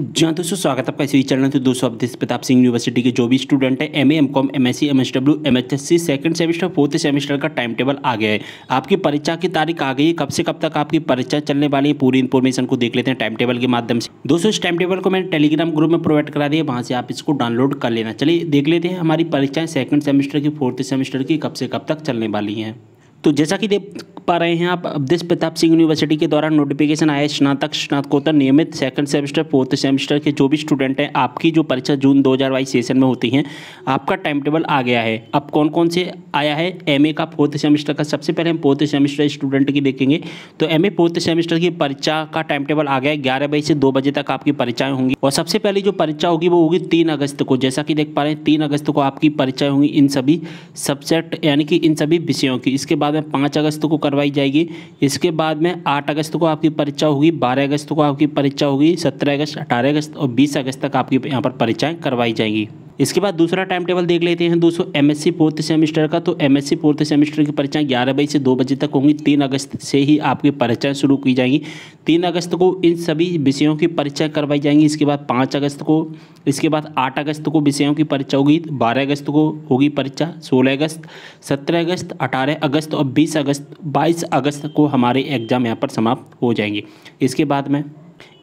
जहाँ दोस्तों स्वागत है आपका इस चैनल तो दोस्तों आप देश प्रताप सिंह यूनिवर्सिटी के जो भी स्टूडेंट है M A M com M S C M S W M H S C second semester fourth semester का टाइम टेबल आ गया है आपकी परीक्षा की तारीख आ गई है कब से कब तक आपकी परीक्षा चलने वाली है पूरी इन्फॉर्मेशन को देख लेते हैं टाइम टेबल के माध्यम से दोस्तों इस टाइम टेबल को मैंने टेलीग्राम ग्रुप में प्रोवाइड करा दिया वहाँ से आप इसको डाउनलोड कर लेना चलिए देख लेते हैं हमारी परीक्षाएँ सेकंड सेमेस्टर की फोर्थ सेमेस्टर की कब से कब तक चलने वाली हैं तो जैसा कि देख पा रहे हैं आप अवधेश प्रताप सिंह यूनिवर्सिटी के द्वारा नोटिफिकेशन आया स्नातक स्नातकोत्तर नियमित सेकंड सेमेस्टर फोर्थ सेमेस्टर के जो भी स्टूडेंट हैं आपकी जो परीक्षा जून 2022 सेशन में होती है आपका टाइम टेबल आ गया है अब कौन कौन से आया है एमए का फोर्थ सेमेस्टर का सबसे पहले हम फोर्थ सेमेस्टर स्टूडेंट की देखेंगे तो एम ए फोर्थ सेमेस्टर की परीक्षा का टाइम टेबल आ गया है ग्यारह बजे से दो बजे तक आपकी परीक्षाएँ होंगी और सबसे पहले जो परीक्षा होगी वो होगी तीन अगस्त को जैसा कि देख पा रहे हैं तीन अगस्त को आपकी परीक्षाएँ होंगी इन सभी सब्जेक्ट यानी कि इन सभी विषयों की इसके बाद बाद में पाँच अगस्त को करवाई जाएगी इसके बाद में आठ अगस्त को आपकी परीक्षा होगी बारह अगस्त को आपकी परीक्षा होगी सत्रह अगस्त अठारह अगस्त और बीस अगस्त तक आपकी यहाँ पर परीक्षाएँ करवाई जाएंगी इसके बाद दूसरा टाइम टेबल देख लेते हैं दोस्तों एमएससी फोर्थ सेमेस्टर का तो एमएससी फोर्थ सेमेस्टर की परीक्षाएं ग्यारह बजे से दो बजे तक होंगी तीन अगस्त से ही आपकी परीक्षाएं शुरू की जाएंगी तीन अगस्त को इन सभी विषयों की परीक्षाएं करवाई जाएंगी इसके बाद पाँच अगस्त को इसके बाद आठ अगस्त को विषयों की परीक्षा होगी बारह अगस्त को होगी परीक्षा सोलह अगस्त सत्रह अगस्त अठारह अगस्त और बीस अगस्त बाईस अगस्त को हमारे एग्जाम यहाँ पर समाप्त हो जाएंगे इसके बाद में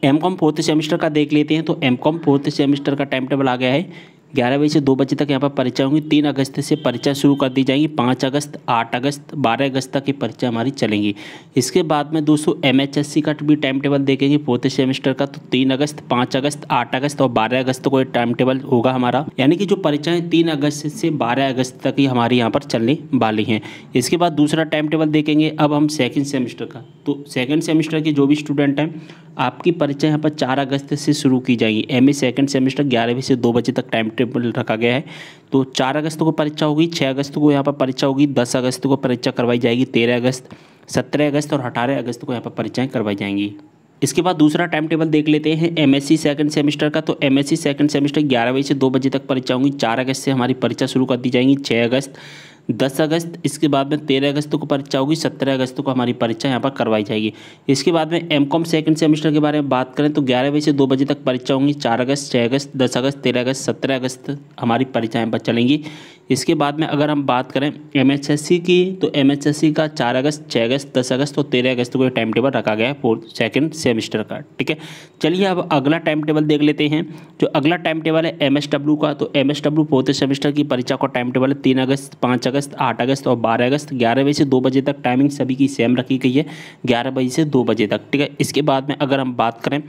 एम कॉम फोर्थ सेमेस्टर का देख लेते हैं तो एम कॉम फोर्थ सेमेस्टर का टाइम टेबल आ गया है ग्यारह बजे से दो बजे तक यहाँ पर परीक्षा होंगी तीन अगस्त से परीक्षा शुरू कर दी जाएंगी पाँच अगस्त आठ अगस्त बारह अगस्त तक की परीक्षा हमारी चलेंगी इसके बाद में दोस्तों एम एच एस सी का भी टाइम टेबल देखेंगे फोर्थ सेमेस्टर का तो तीन अगस्त पाँच अगस्त आठ अगस्त और बारह अगस्त को टाइम टेबल होगा हमारा यानी कि जो परीक्षाएँ तीन अगस्त से बारह अगस्त तक ही हमारे यहाँ पर चलने वाली हैं इसके बाद दूसरा टाइम टेबल देखेंगे अब हम सेकेंड सेमेस्टर का तो सेकेंड सेमेस्टर के जो भी स्टूडेंट हैं आपकी परीक्षा यहाँ पर चार अगस्त से शुरू की जाएगी एम ए सेकेंड सेमेस्टर ग्यारहवीं से दो बजे तक टाइम टेबल रखा गया है तो चार अगस्त को परीक्षा होगी छः अगस्त को यहाँ पर परीक्षा होगी दस अगस्त को परीक्षा करवाई जाएगी तेरह अगस्त सत्रह अगस्त और अठारह अगस्त को यहाँ पर परीक्षाएँ करवाई जाएंगी इसके बाद दूसरा टाइम टेबल देख लेते हैं एमएससी सेकंड सेमेस्टर का तो एमएससी सेकेंड सेमेस्टर ग्यारह बजे से दो बजे तक परीक्षा होंगी चार अगस्त से हमारी परीक्षा शुरू कर दी जाएंगी छः अगस्त दस अगस्त इसके बाद में तेरह अगस्त को परीक्षा होगी सत्रह अगस्त को हमारी परीक्षा यहाँ पर करवाई जाएगी इसके बाद में एम कॉम सेकेंड सेमेस्टर के बारे में बात करें तो ग्यारह बजे से दो बजे तक परीक्षा होंगी चार अगस्त छः अगस्त दस अगस्त तेरह अगस्त सत्रह अगस्त हमारी परीक्षा यहाँ पर चलेंगी इसके बाद में अगर हम बात करें एम की तो एम का चार अगस्त छः अगस्त दस अगस्त और तेरह अगस्त को टाइम टेबल रखा गया है फोर्थ सेकेंड सेमिस्टर का ठीक है चलिए अब अगला टाइम टेबल देख लेते हैं जो अगला टाइम टेबल है एम का तो एम फोर्थ सेमेस्टर की परीक्षा का टाइम टेबल है तीन अगस्त पाँच अगस्त आठ अगस्त और बारह अगस्त ग्यारह बजे से दो बजे तक टाइमिंग सभी की सेम रखी गई है ग्यारह बजे से दो बजे तक ठीक है इसके बाद में अगर हम बात करें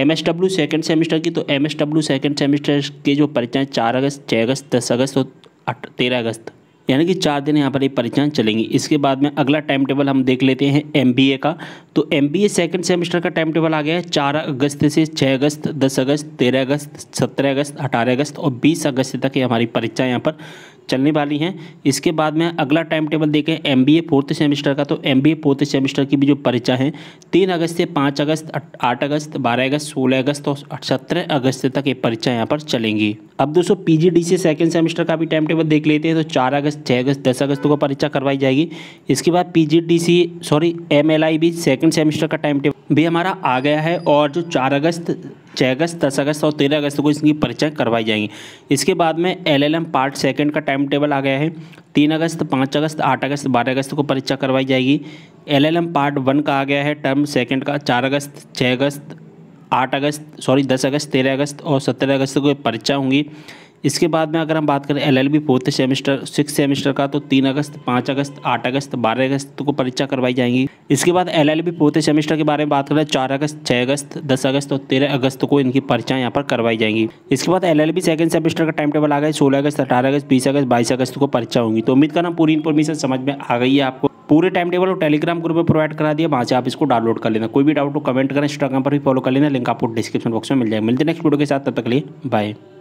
एम एस सेकेंड सेमेस्टर की तो एम एस सेकेंड सेमेस्टर के जो परीक्षाएँ चार अगस्त छः अगस्त दस अगस्त और आठ तेरह अगस्त यानी कि चार दिन यहाँ पर ये परीक्षाएँ चलेंगी इसके बाद में अगला टाइम टेबल हम देख लेते हैं एम का तो एम बी ए सेमेस्टर का टाइम टेबल आ गया है चार अगस्त से छः अगस्त दस अगस्त तेरह अगस्त सत्रह अगस्त अठारह अगस्त और बीस अगस्त तक ये हमारी परीक्षा यहाँ पर चलने वाली हैं इसके बाद में अगला टाइम टेबल देखें M B A fourth semester का तो M B A fourth semester की भी जो परीक्षा है तीन अगस्त से पाँच अगस्त आठ अगस्त बारह अगस्त सोलह अगस्त और सत्रह अगस्त तक ये परीक्षा यहाँ पर चलेंगी अब दोस्तों P G D C second semester का भी टाइम टेबल देख लेते हैं तो चार अगस्त छः अगस्त दस अगस्त को परीक्षा करवाई जाएगी इसके बाद P G D C sorry M L I भी सेकेंड सेकंड सेमेस्टर का टाइम टेबल भी हमारा आ गया है और जो चार अगस्त छः अगस्त दस अगस्त और तेरह अगस्त को इसकी परीक्षा करवाई जाएंगी इसके बाद में एलएलएम पार्ट सेकंड का टाइम टेबल आ गया है तीन अगस्त पाँच अगस्त आठ अगस्त बारह अगस्त को परीक्षा करवाई जाएगी एलएलएम पार्ट वन का आ गया है टर्म सेकेंड का चार अगस्त छः अगस्त आठ अगस्त सॉरी दस अगस्त तेरह अगस्त और सत्रह अगस्त को परीक्षा होंगी इसके बाद में अगर हम बात करें LLB fourth semester six semester का तो तीन अगस्त पाँच अगस्त आठ अगस्त बारह अगस्त को परीक्षा करवाई जाएंगी इसके बाद एलएलबी फोर्थ सेमेस्टर के बारे में बात करें चार अगस्त छः अगस्त दस अगस्त और तेरह अगस्त को इनकी परीक्षा यहाँ पर करवाई जाएंगी इसके बाद एल एल सेमेस्टर का टाइम टेबल आ गया सोलह अगस्त अठारह अगस्त बीस अगस्त बाईस अगस्त को परीक्षा होंगी तो उम्मीद करना पूरी इन्फॉर्मेशन समझ में आ गई है आपको पूरे टाइम टेबल और टेलीग्राम ग्रुप में प्रोवाइड करा दिया वहाँ से आप इसको डाउनलोड कर लेना कोई भी डाउट हो कमेंट करें इंस्टाग्राम पर भी फॉलो कर लेना लिंक आपको डिस्क्रिप्शन बॉक्स में मिल जाएगा मिलते नेक्स्ट वीडियो के साथ तब तक लिए बाय